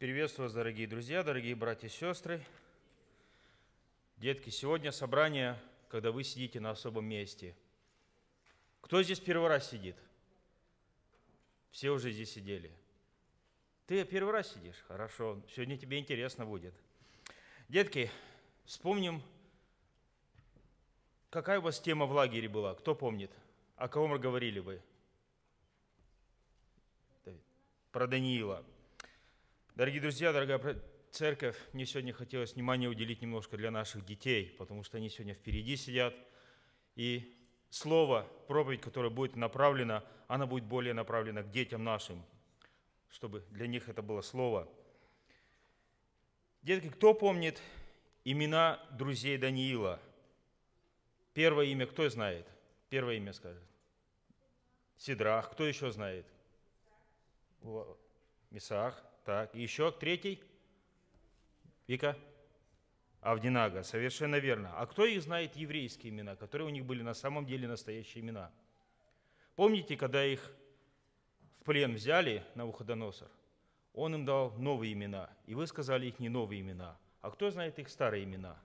Приветствую вас, дорогие друзья, дорогие братья и сестры. Детки, сегодня собрание, когда вы сидите на особом месте. Кто здесь первый раз сидит? Все уже здесь сидели. Ты первый раз сидишь? Хорошо. Сегодня тебе интересно будет. Детки, вспомним, какая у вас тема в лагере была? Кто помнит? О ком мы говорили вы? Про Даниила. Дорогие друзья, дорогая церковь, мне сегодня хотелось внимание уделить немножко для наших детей, потому что они сегодня впереди сидят. И слово, проповедь, которая будет направлена, она будет более направлена к детям нашим, чтобы для них это было слово. Детки, кто помнит имена друзей Даниила? Первое имя кто знает? Первое имя скажет. Сидрах. Кто еще знает? Месах. Так, еще третий. Вика? Авдинага, совершенно верно. А кто их знает еврейские имена, которые у них были на самом деле настоящие имена? Помните, когда их в плен взяли на Навуходоносор? Он им дал новые имена, и вы сказали их не новые имена. А кто знает их старые имена?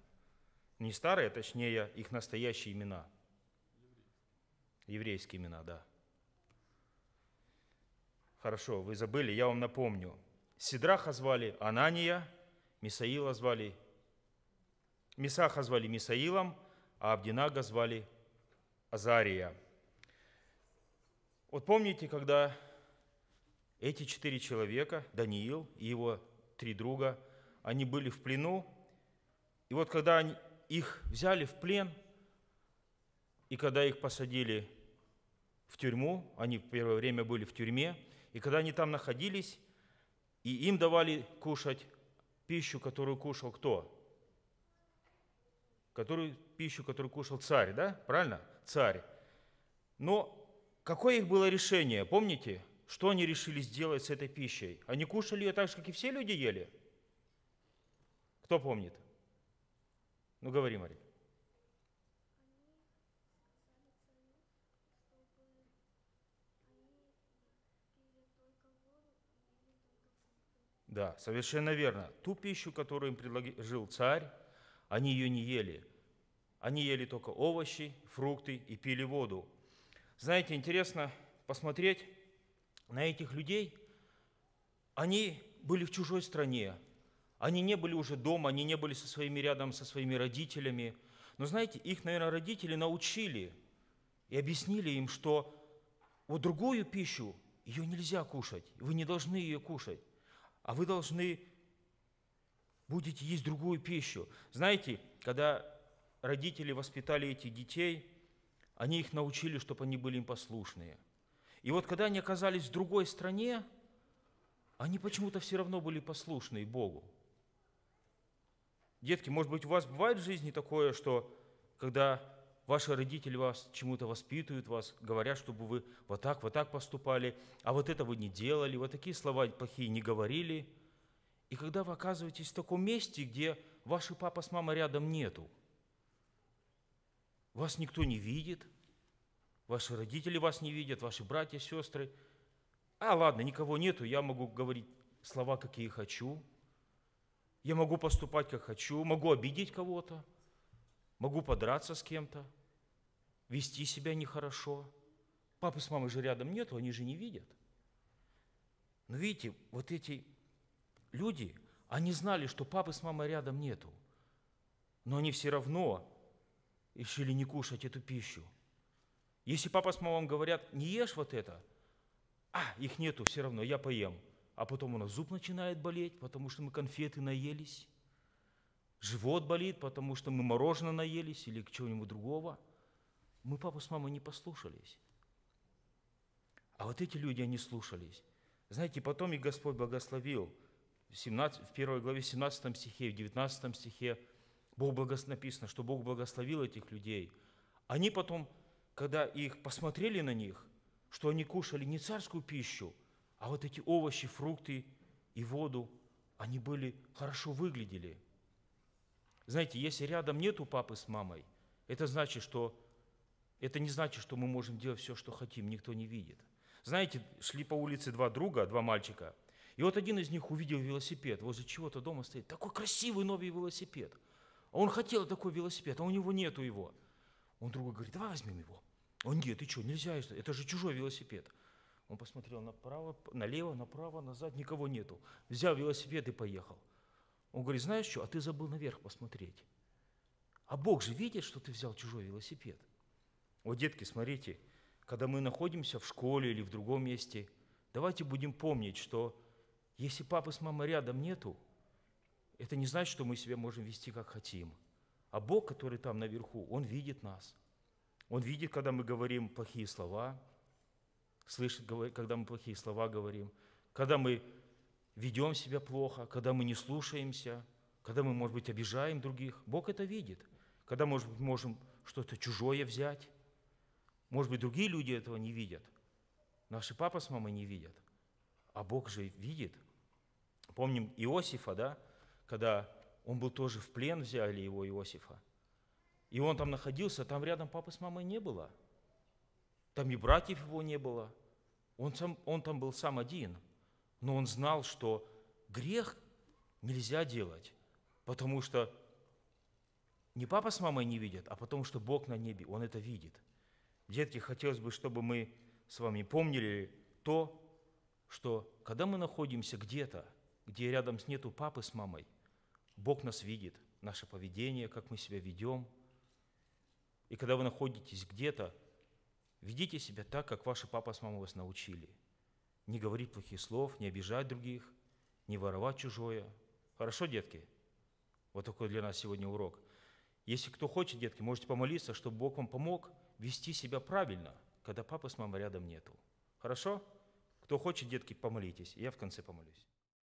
Не старые, а точнее, их настоящие имена. Еврейские имена, да. Хорошо, вы забыли, я вам напомню. Сидраха звали Анания, Мисаила звали, Мисаха звали Мисаилом, а Абдинага звали Азария. Вот помните, когда эти четыре человека, Даниил и его три друга, они были в плену, и вот когда они, их взяли в плен, и когда их посадили в тюрьму, они в первое время были в тюрьме, и когда они там находились, и им давали кушать пищу, которую кушал кто? Которую, пищу, которую кушал царь, да? Правильно? Царь. Но какое их было решение? Помните, что они решили сделать с этой пищей? Они кушали ее так же, как и все люди ели? Кто помнит? Ну, говори, Мария. Да, совершенно верно. Ту пищу, которую им предложил царь, они ее не ели. Они ели только овощи, фрукты и пили воду. Знаете, интересно посмотреть на этих людей. Они были в чужой стране. Они не были уже дома, они не были со своими рядом, со своими родителями. Но знаете, их, наверное, родители научили и объяснили им, что вот другую пищу ее нельзя кушать, вы не должны ее кушать а вы должны будете есть другую пищу. Знаете, когда родители воспитали этих детей, они их научили, чтобы они были им послушные. И вот когда они оказались в другой стране, они почему-то все равно были послушны Богу. Детки, может быть, у вас бывает в жизни такое, что когда ваши родители вас чему-то воспитывают, вас говорят, чтобы вы вот так, вот так поступали, а вот это вы не делали, вот такие слова плохие не говорили. И когда вы оказываетесь в таком месте, где ваши папа с мамой рядом нету, вас никто не видит, ваши родители вас не видят, ваши братья, сестры. А, ладно, никого нету, я могу говорить слова, какие хочу, я могу поступать, как хочу, могу обидеть кого-то – могу подраться с кем-то, вести себя нехорошо. Папы с мамой же рядом нету, они же не видят. Но видите, вот эти люди, они знали, что папы с мамой рядом нету, но они все равно решили не кушать эту пищу. Если папа с мамой говорят, не ешь вот это, а, их нету все равно, я поем. А потом у нас зуб начинает болеть, потому что мы конфеты наелись живот болит, потому что мы мороженое наелись или к чему нибудь другого. Мы папу с мамой не послушались. А вот эти люди, они слушались. Знаете, потом и Господь благословил. В, 17, в 1 главе 17 стихе, в 19 стихе Бог благос... написано, что Бог благословил этих людей. Они потом, когда их посмотрели на них, что они кушали не царскую пищу, а вот эти овощи, фрукты и воду, они были хорошо выглядели – знаете, если рядом нету папы с мамой, это значит, что это не значит, что мы можем делать все, что хотим, никто не видит. Знаете, шли по улице два друга, два мальчика, и вот один из них увидел велосипед, возле чего-то дома стоит, такой красивый новый велосипед. А он хотел такой велосипед, а у него нету его. Он другу говорит, давай возьмем его. Он, нет, ты что, нельзя, это же чужой велосипед. Он посмотрел направо, налево, направо, назад, никого нету. Взял велосипед и поехал. Он говорит, знаешь что, а ты забыл наверх посмотреть. А Бог же видит, что ты взял чужой велосипед. Вот, детки, смотрите, когда мы находимся в школе или в другом месте, давайте будем помнить, что если папы с мамой рядом нету, это не значит, что мы себя можем вести как хотим. А Бог, который там наверху, Он видит нас. Он видит, когда мы говорим плохие слова, слышит, когда мы плохие слова говорим, когда мы ведем себя плохо, когда мы не слушаемся, когда мы, может быть, обижаем других. Бог это видит. Когда, может быть, можем что-то чужое взять. Может быть, другие люди этого не видят. Наши папа с мамой не видят. А Бог же видит. Помним Иосифа, да, когда он был тоже в плен, взяли его Иосифа. И он там находился, там рядом папы с мамой не было. Там и братьев его не было. Он, сам, он там был сам один – но он знал, что грех нельзя делать, потому что не папа с мамой не видят, а потому что Бог на небе, Он это видит. Детки, хотелось бы, чтобы мы с вами помнили то, что когда мы находимся где-то, где рядом нету папы с мамой, Бог нас видит, наше поведение, как мы себя ведем. И когда вы находитесь где-то, ведите себя так, как ваши папа с мамой вас научили – не говорить плохих слов, не обижать других, не воровать чужое. Хорошо, детки? Вот такой для нас сегодня урок. Если кто хочет, детки, можете помолиться, чтобы Бог вам помог вести себя правильно, когда папы с мамой рядом нету. Хорошо? Кто хочет, детки, помолитесь. Я в конце помолюсь.